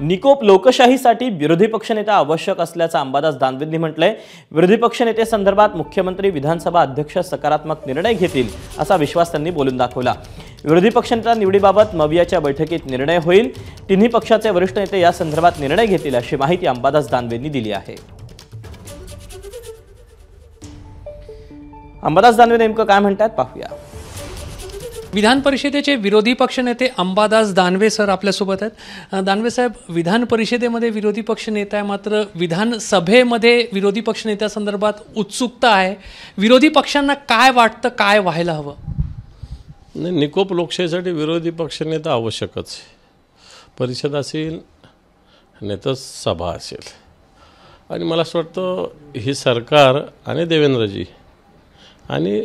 निकोप लोकशाहीसाठी विरोधी पक्षनेता आवश्यक असल्याचा अंबादास दानवेंनी म्हटलंय विरोधी पक्षनेते संदर्भात मुख्यमंत्री विधानसभा अध्यक्ष सकारात्मक निर्णय घेतील असा विश्वास त्यांनी बोलून दाखवला विरोधी पक्षनेता निवडीबाबत मवियाच्या बैठकीत निर्णय होईल तिन्ही पक्षाचे वरिष्ठ नेते या संदर्भात निर्णय घेतील अशी माहिती अंबादास दानवेंनी दिली आहे अंबादास दानवे नेमकं काय म्हणतात पाहूया विधान परिषदेचे विरोधी पक्षनेते अंबादास दानवे सर आपल्यासोबत आहेत दानवे साहेब विधान परिषदेमध्ये विरोधी पक्षनेता आहे मात्र विधानसभेमध्ये विरोधी पक्ष पक्षनेत्यासंदर्भात उत्सुकता आहे विरोधी पक्षांना काय वाटतं काय व्हायला हवं नाही निकोप लोकशाहीसाठी विरोधी पक्षनेता आवश्यकच परिषद असेल नेता सभा असेल आणि मला असं वाटतं हे सरकार आणि देवेंद्रजी आणि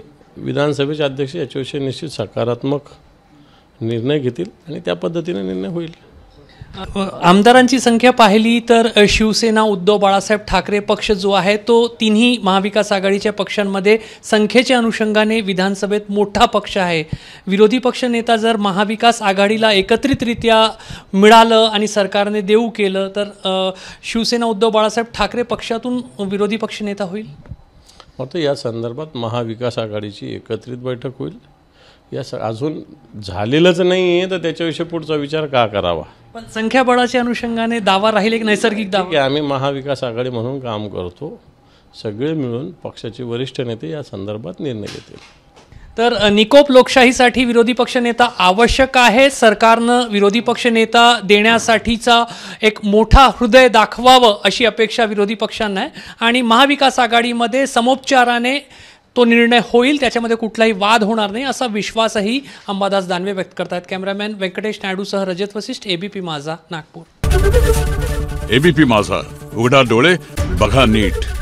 विधानसभेचे अध्यक्ष याच्याविषयी निश्चित सकारात्मक निर्णय घेतील आणि त्या पद्धतीने निर्णय होईल आमदारांची संख्या पाहिली तर शिवसेना उद्धव बाळासाहेब ठाकरे पक्ष जो आहे तो तिन्ही महाविकास आघाडीच्या पक्षांमध्ये संख्येच्या अनुषंगाने विधानसभेत मोठा पक्ष आहे विरोधी पक्ष नेता जर महाविकास आघाडीला एकत्रितरित्या मिळालं आणि सरकारने देऊ केलं तर शिवसेना उद्धव बाळासाहेब ठाकरे पक्षातून विरोधी पक्ष नेता होईल मात्र या संदर्भात महाविकास आघाडीची एकत्रित बैठक होईल या स अजून झालेलंच नाही आहे तर त्याच्याविषयी पुढचा विचार का करावा पण संख्याबळाच्या अनुषंगाने दावा राहील एक नैसर्गिक दावा आम्ही महाविकास आघाडी म्हणून काम करतो सगळे मिळून पक्षाचे वरिष्ठ नेते या संदर्भात निर्णय घेतील तर निकोप लोकशाहीसाठी विरोधी पक्षनेता आवश्यक आहे सरकारनं विरोधी पक्षनेता देण्यासाठीचा एक मोठा हृदय दाखवावं अशी अपेक्षा विरोधी पक्षांना आहे आणि महाविकास आघाडीमध्ये समोपचाराने तो निर्णय होईल त्याच्यामध्ये कुठलाही वाद होणार नाही असा विश्वासही अंबादास दानवे व्यक्त करतात कॅमेरामॅन व्यंकटेश नायडूसह रजत वसिष्ठ एबीपी माझा नागपूर एबीपी माझा उघडा डोळे बघा नीट